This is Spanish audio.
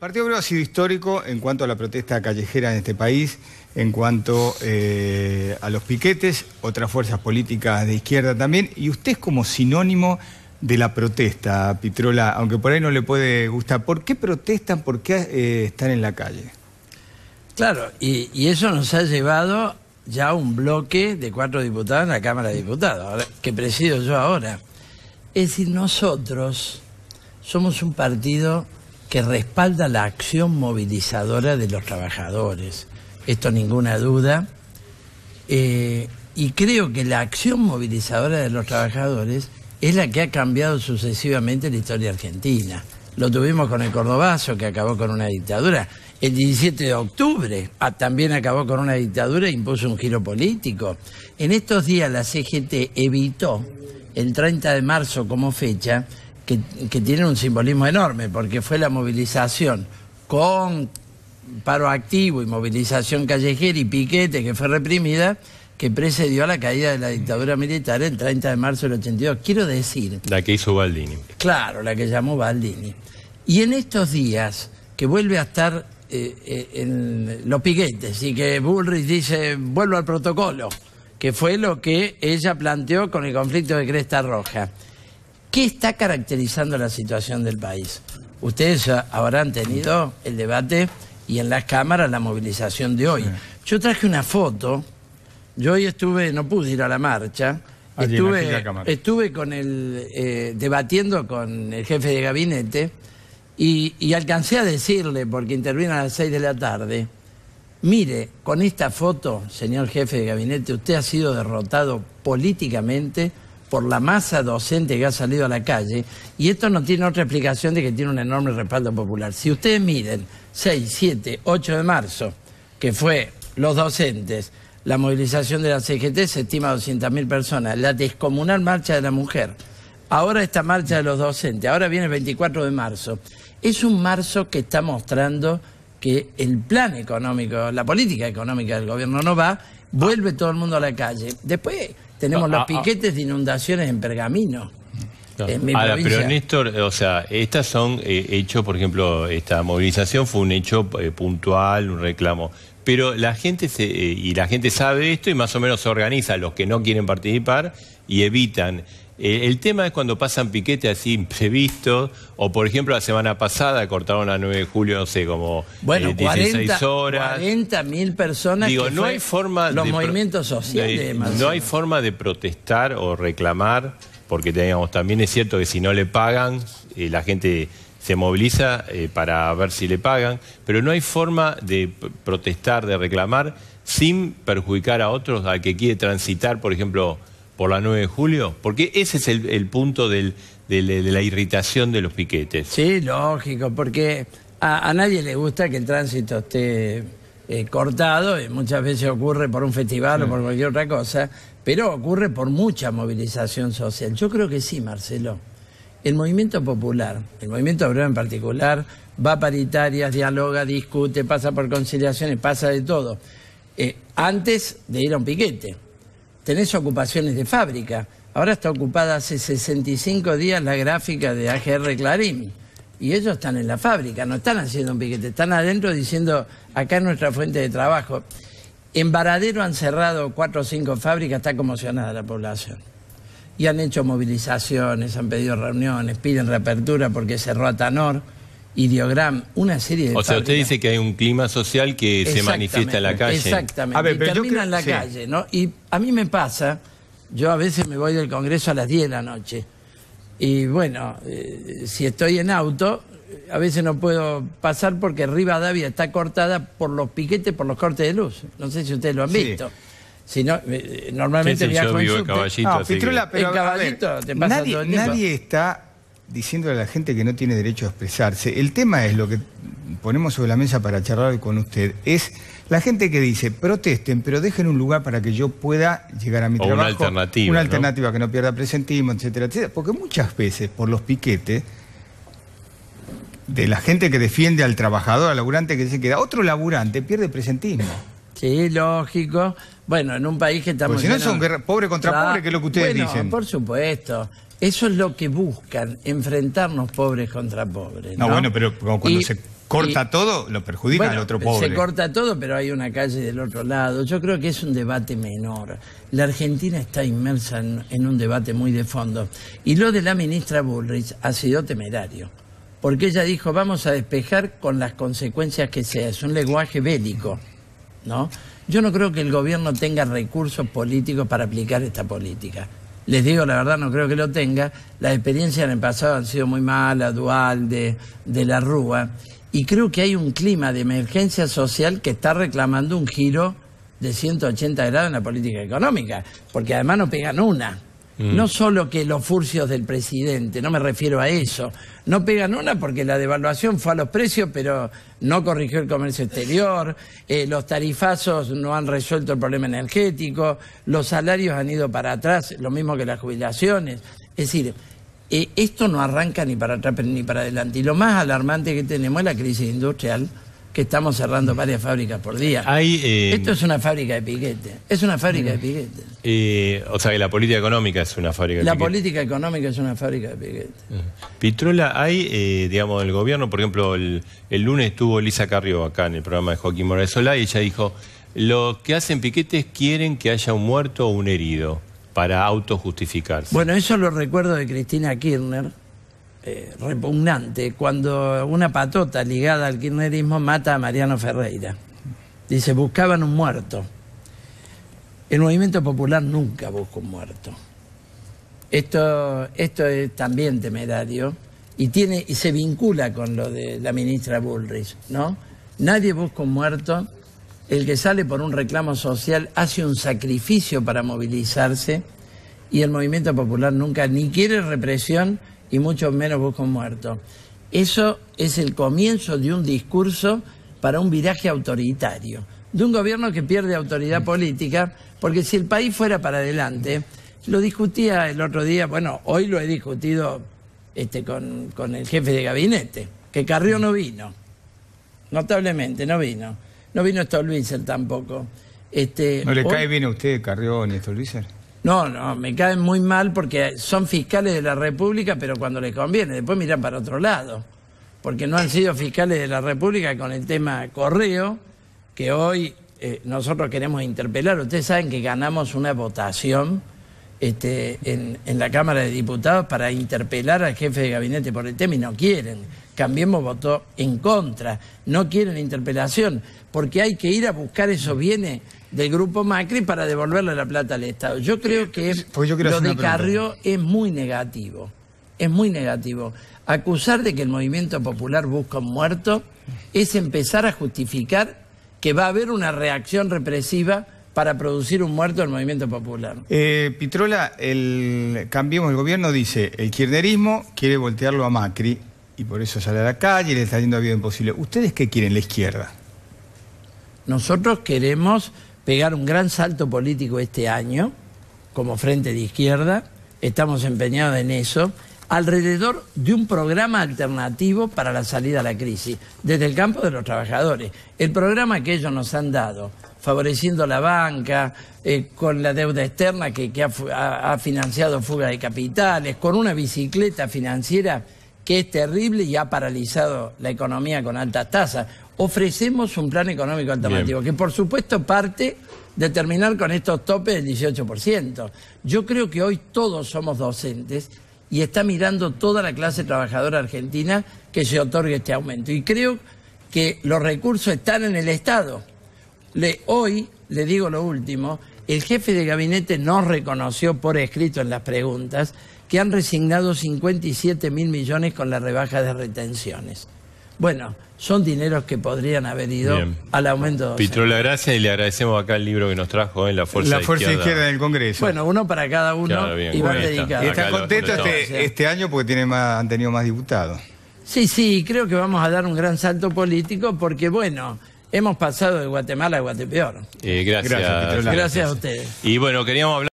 El Partido Obrero ha sido histórico en cuanto a la protesta callejera en este país, en cuanto eh, a los piquetes, otras fuerzas políticas de izquierda también, y usted es como sinónimo de la protesta, Pitrola, aunque por ahí no le puede gustar. ¿Por qué protestan? ¿Por qué eh, están en la calle? Claro, y, eso nos ha llevado ya a un bloque de cuatro diputados en la Cámara de Diputados, que presido yo ahora. Es decir, nosotros somos un partido que respalda la acción movilizadora de los trabajadores. Esto ninguna duda. Eh, y creo que la acción movilizadora de los trabajadores es la que ha cambiado sucesivamente la historia argentina. Lo tuvimos con el Cordobazo, que acabó con una dictadura. El 17 de octubre ah, también acabó con una dictadura e impuso un giro político. En estos días la CGT evitó el 30 de marzo como fecha que, que tienen un simbolismo enorme, porque fue la movilización con paro activo y movilización callejera y piquete que fue reprimida, que precedió a la caída de la dictadura militar el 30 de marzo del 82. Quiero decir... La que hizo Baldini. Claro, la que llamó Baldini. Y en estos días, que vuelve a estar eh, eh, en los piquetes y que Bullrich dice, vuelvo al protocolo, que fue lo que ella planteó con el conflicto de Cresta Roja. ¿Qué está caracterizando la situación del país? Ustedes habrán tenido el debate y en las cámaras la movilización de hoy. Yo traje una foto, yo hoy estuve, no pude ir a la marcha, ah, estuve, con el, eh, debatiendo con el jefe de gabinete y, alcancé a decirle, porque intervino a las seis de la tarde, mire, con esta foto, señor jefe de gabinete, usted ha sido derrotado políticamente por la masa docente que ha salido a la calle, y esto no tiene otra explicación de que tiene un enorme respaldo popular. Si ustedes miden 6, 7, 8 de marzo, que fue los docentes, la movilización de la CGT se estima a 200.000 personas, la descomunal marcha de la mujer, ahora esta marcha de los docentes, ahora viene el 24 de marzo, es un marzo que está mostrando que el plan económico, la política económica del gobierno no va, vuelve todo el mundo a la calle. Después tenemos ah, los ah, ah. piquetes de inundaciones en Pergamino. pero Néstor, o sea, estas son eh, hechos, por ejemplo, esta movilización fue un hecho eh, puntual, un reclamo. Pero la gente eh, y la gente sabe esto y más o menos se organiza los que no quieren participar y evitan eh, el tema es cuando pasan piquetes así imprevistos, o por ejemplo la semana pasada cortaron a 9 de julio, no sé, como bueno, 16 eh, horas. 40 mil personas. Digo, no hay forma. Los movimientos sociales. no hay forma de protestar o reclamar, porque también es cierto que si no le pagan, eh, la gente se moviliza para ver si le pagan, pero no hay forma de protestar, de reclamar, sin perjudicar a otros, al que quiere transitar, por ejemplo por la 9 de julio? Porque ese es el, punto de la irritación de los piquetes. Sí, lógico, porque a, nadie le gusta que el tránsito esté eh, cortado, muchas veces ocurre por un festival o por cualquier otra cosa, pero ocurre por mucha movilización social. Yo creo que sí, Marcelo. El movimiento popular, el movimiento obrero en particular, va a paritarias, dialoga, discute, pasa por conciliaciones, pasa de todo. Eh, antes de ir a un piquete tenés ocupaciones de fábrica. Ahora está ocupada hace 65 días la gráfica de AGR Clarín. Y ellos están en la fábrica, no están haciendo un piquete, están adentro diciendo, acá es nuestra fuente de trabajo. En Varadero han cerrado cuatro o cinco fábricas, está conmocionada la población. Y han hecho movilizaciones, han pedido reuniones, piden reapertura porque cerró a Tanor ideogram, una serie de O sea, usted dice que hay un clima social que se manifiesta en la calle. Exactamente, en la calle, ¿no? Y a mí me pasa, yo a veces me voy del Congreso a las 10 de la noche, y bueno, eh, si estoy en auto, a veces no puedo pasar porque Rivadavia está cortada por los piquetes, por los cortes de luz. No sé si ustedes lo han visto. Si eh, normalmente viajo en el te Nadie está diciéndole a la gente que no tiene derecho a expresarse. El tema es lo que ponemos sobre la mesa para charlar con usted, es la gente que dice, protesten, pero dejen un lugar para que yo pueda llegar a mi trabajo. Una alternativa. Una alternativa que no pierda presentismo, etcétera, etcétera. Porque muchas veces, por los piquetes, de la gente que defiende al trabajador, al laburante que se queda, otro laburante pierde presentismo. Sí, lógico. Bueno, en un país que estamos... Pero si no, es guerra, pobre contra pobre, que es lo que ustedes bueno, dicen. por supuesto. Eso es lo que buscan, enfrentarnos pobres contra pobres. No, bueno, pero cuando se corta todo, lo perjudica al otro pobre. Se corta todo, pero hay una calle del otro lado. Yo creo que es un debate menor. La Argentina está inmersa en, un debate muy de fondo. Y lo de la ministra Bullrich ha sido temerario. Porque ella dijo, vamos a despejar con las consecuencias que sea. Es un lenguaje bélico, ¿no? Yo no creo que el gobierno tenga recursos políticos para aplicar esta política les digo la verdad, no creo que lo tenga, las experiencias en el pasado han sido muy malas, dual, de, de la Rúa, y creo que hay un clima de emergencia social que está reclamando un giro de 180 grados en la política económica, porque además no pegan una. Mm. No solo que los furcios del presidente, no me refiero a eso. No pegan una porque la devaluación fue a los precios, pero no corrigió el comercio exterior, eh, los tarifazos no han resuelto el problema energético, los salarios han ido para atrás, lo mismo que las jubilaciones. Es decir, eh, esto no arranca ni para atrás ni para adelante. Y lo más alarmante que tenemos es la crisis industrial que estamos cerrando varias fábricas por día. Hay, eh, Esto es una fábrica de piquetes. Es una fábrica de mm. piquetes. Eh, o sea, que la política económica es una fábrica de la La política económica es una fábrica de piquete. Eh, Pitrola, hay, digamos, el gobierno, por ejemplo, el, el, lunes estuvo Lisa Carrió acá en el programa de Joaquín Morales y ella dijo, los que hacen piquetes quieren que haya un muerto o un herido para autojustificarse. Bueno, eso lo recuerdo de Cristina Kirchner, eh, repugnante cuando una patota ligada al kirchnerismo mata a Mariano Ferreira. Dice, buscaban un muerto. El movimiento popular nunca busca un muerto. Esto, esto es también temerario y, tiene, y se vincula con lo de la ministra Bullrich, ¿no? Nadie busca un muerto. El que sale por un reclamo social hace un sacrificio para movilizarse y el movimiento popular nunca ni quiere represión y mucho menos busco muertos. muerto. Eso es el comienzo de un discurso para un viraje autoritario, de un gobierno que pierde autoridad política, porque si el país fuera para adelante, lo discutía el otro día, bueno, hoy lo he discutido este, con, el jefe de gabinete, que Carrió no vino, notablemente no vino, no vino Stolbizer tampoco. Este, ¿No le cae bien a usted Carrió ni no, no, me caen muy mal porque son fiscales de la República, pero cuando les conviene, después miran para otro lado, porque no han sido fiscales de la República con el tema correo, que hoy eh, nosotros queremos interpelar. Ustedes saben que ganamos una votación este, en, en la Cámara de Diputados para interpelar al jefe de gabinete por el tema y no quieren. Cambiemos votó en contra. No quieren interpelación, porque hay que ir a buscar esos bienes del grupo Macri para devolverle la plata al Estado. Yo creo que eh, lo de Carrió es muy negativo. Es muy negativo. Acusar de que el movimiento popular busca un muerto es empezar a justificar que va a haber una reacción represiva para producir un muerto del movimiento popular. Eh, Pitrola, el Cambiemos el Gobierno dice, el kirchnerismo quiere voltearlo a Macri, y por eso sale a la calle y le está yendo a vida imposible. ¿Ustedes qué quieren, la izquierda? Nosotros queremos pegar un gran salto político este año como frente de izquierda, estamos empeñados en eso, alrededor de un programa alternativo para la salida a la crisis, desde el campo de los trabajadores. El programa que ellos nos han dado, favoreciendo la banca, eh, con la deuda externa que, ha financiado fuga de capitales, con una bicicleta financiera que es terrible y ha paralizado la economía con altas tasas. Ofrecemos un plan económico alternativo, que por supuesto parte de terminar con estos topes del 18%. Yo creo que hoy todos somos docentes y está mirando toda la clase trabajadora argentina que se otorgue este aumento. Y creo que los recursos están en el Estado. hoy, le digo lo último, el jefe de gabinete no reconoció por escrito en las preguntas que han resignado 57 mil millones con la rebaja de retenciones. Bueno, son dineros que podrían haber ido al aumento. Pitrola, gracias y le agradecemos acá el libro que nos trajo, en ¿eh? La Fuerza La Fuerza Izquierda. del Congreso. Bueno, uno para cada uno y dedicado. está contento este, este, año porque tiene más, han tenido más diputados. Sí, sí, creo que vamos a dar un gran salto político porque, bueno, hemos pasado de Guatemala a Guatepeor. Eh, gracias. a ustedes. Y bueno, queríamos hablar.